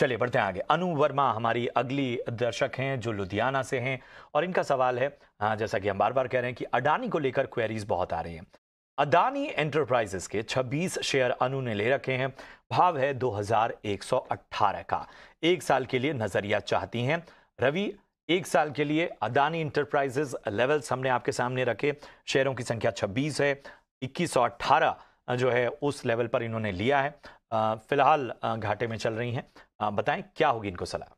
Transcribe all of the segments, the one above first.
चलिए बढ़ते हैं आगे अनु वर्मा हमारी अगली दर्शक हैं जो लुधियाना से हैं और इनका सवाल है हाँ, जैसा कि हम बार बार कह रहे हैं कि अडानी को लेकर क्वेरीज बहुत आ रही हैं अडानी एंटरप्राइजेस के 26 शेयर अनु ने ले रखे हैं भाव है 2118 का एक साल के लिए नजरिया चाहती हैं रवि एक साल के लिए अदानी इंटरप्राइजेस लेवल्स हमने आपके सामने रखे शेयरों की संख्या 26 है 2118 जो है उस लेवल पर इन्होंने लिया है फिलहाल घाटे में चल रही हैं बताएं क्या होगी इनको सलाह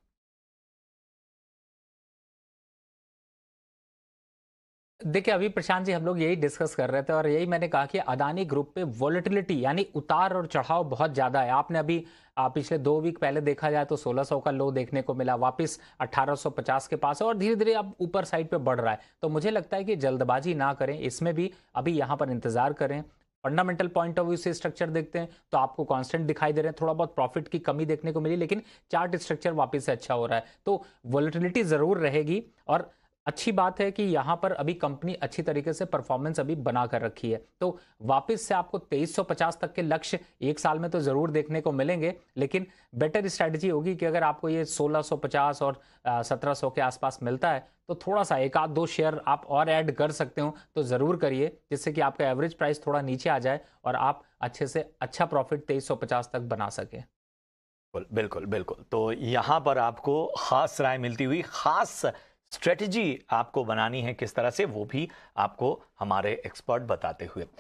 देखिए अभी प्रशांत जी हम लोग यही डिस्कस कर रहे थे और यही मैंने कहा कि अदानी ग्रुप पे वॉलिटिलिटी यानी उतार और चढ़ाव बहुत ज़्यादा है आपने अभी पिछले दो वीक पहले देखा जाए तो 1600 का लो देखने को मिला वापस 1850 के पास है और धीरे धीरे अब ऊपर साइड पे बढ़ रहा है तो मुझे लगता है कि जल्दबाजी ना करें इसमें भी अभी यहाँ पर इंतज़ार करें फंडामेंटल पॉइंट ऑफ व्यू से स्ट्रक्चर देखते हैं तो आपको कांस्टेंट दिखाई दे रहे हैं थोड़ा बहुत प्रॉफिट की कमी देखने को मिली लेकिन चार्ट स्ट्रक्चर वापस से अच्छा हो रहा है तो वॉलिटिलिटी ज़रूर रहेगी और अच्छी बात है कि यहाँ पर अभी कंपनी अच्छी तरीके से परफॉर्मेंस अभी बना कर रखी है तो वापस से आपको 2350 तक के लक्ष्य एक साल में तो ज़रूर देखने को मिलेंगे लेकिन बेटर स्ट्रैटेजी होगी कि अगर आपको ये 1650 और 1700 के आसपास मिलता है तो थोड़ा सा एक आध दो शेयर आप और ऐड कर सकते हो तो ज़रूर करिए जिससे कि आपका एवरेज प्राइस थोड़ा नीचे आ जाए और आप अच्छे से अच्छा प्रॉफिट तेईस तक बना सकें बिल्कुल बिल्कुल तो यहाँ पर आपको खास राय मिलती हुई खास स्ट्रेटजी आपको बनानी है किस तरह से वो भी आपको हमारे एक्सपर्ट बताते हुए